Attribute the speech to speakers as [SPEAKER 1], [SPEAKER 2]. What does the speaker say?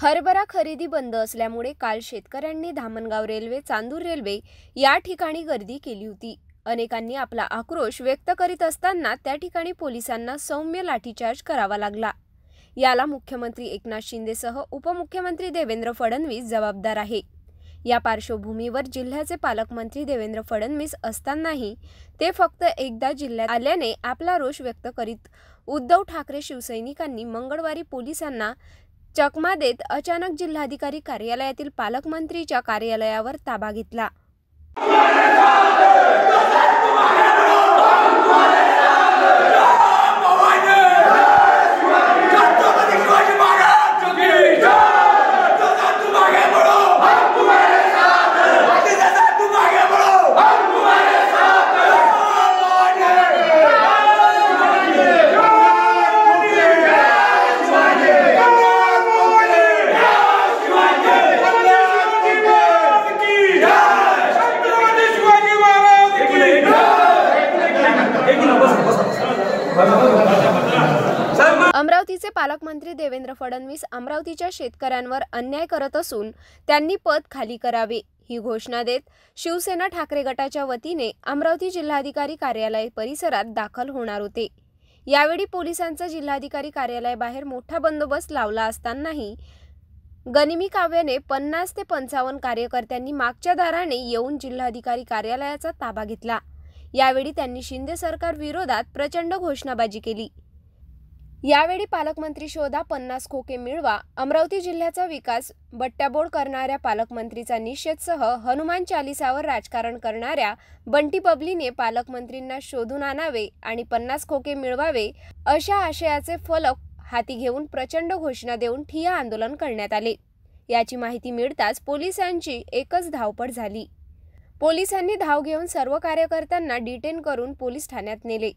[SPEAKER 1] हरभरा खरेदी बंद असल्यामुळे काल शेतकऱ्यांनी धामणगाव रेल्वे चांदूर रेल्वे या ठिकाणी गर्दी केली होती अनेकांनी आपला आक्रोश व्यक्त करीत असताना त्या ठिकाणी पोलिसांना सौम्य लाठीचार्ज करावा लागला याला मुख्यमंत्री एकनाथ शिंदेसह उपमुख्यमंत्री देवेंद्र फडणवीस जबाबदार आहे या पार्श्वभूमीवर जिल्ह्याचे पालकमंत्री देवेंद्र फडणवीस असतानाही ते फक्त एकदा जिल्ह्यात आल्याने आपला रोष व्यक्त करीत उद्धव ठाकरे शिवसैनिकांनी मंगळवारी पोलिसांना चकमा देत अचानक जिल्हाधिकारी कार्यालयातील पालकमंत्रीच्या कार्यालयावर ताबा घेतला अमरावतीचे पालकमंत्री देवेंद्र फडणवीस अमरावतीच्या शेतकऱ्यांवर अन्याय करत असून त्यांनी पद खाली करावे ही घोषणा देत शिवसेना ठाकरे गटाच्या वतीने अमरावती जिल्हाधिकारी कार्यालय परिसरात दाखल होणार होते यावेळी पोलिसांचा जिल्हाधिकारी कार्यालयाबाहेर मोठा बंदोबस्त लावला असतानाही गनिमी काव्याने पन्नास ते पंचावन्न कार्यकर्त्यांनी मागच्या दाराने येऊन जिल्हाधिकारी कार्यालयाचा ताबा घेतला यावेळी त्यांनी शिंदे सरकार विरोधात प्रचंड घोषणाबाजी केली यावेळी पालकमंत्री शोधा पन्नास खोके मिळवा अमरावती जिल्ह्याचा विकास बट्ट्याबोड करणाऱ्या पालकमंत्रीचा निषेधसह हनुमान चालिसावर राजकारण करणाऱ्या बंटी बबलीने पालकमंत्रींना शोधून आणावे आणि पन्नास खोके मिळवावे अशा आशयाचे फलक हाती घेऊन प्रचंड घोषणा देऊन ठिया आंदोलन करण्यात आले याची माहिती मिळताच पोलिसांची एकच धावपळ झाली पोलिसांनी धाव घेऊन सर्व कार्यकर्त्यांना डिटेन करून पोलीस ठाण्यात नेले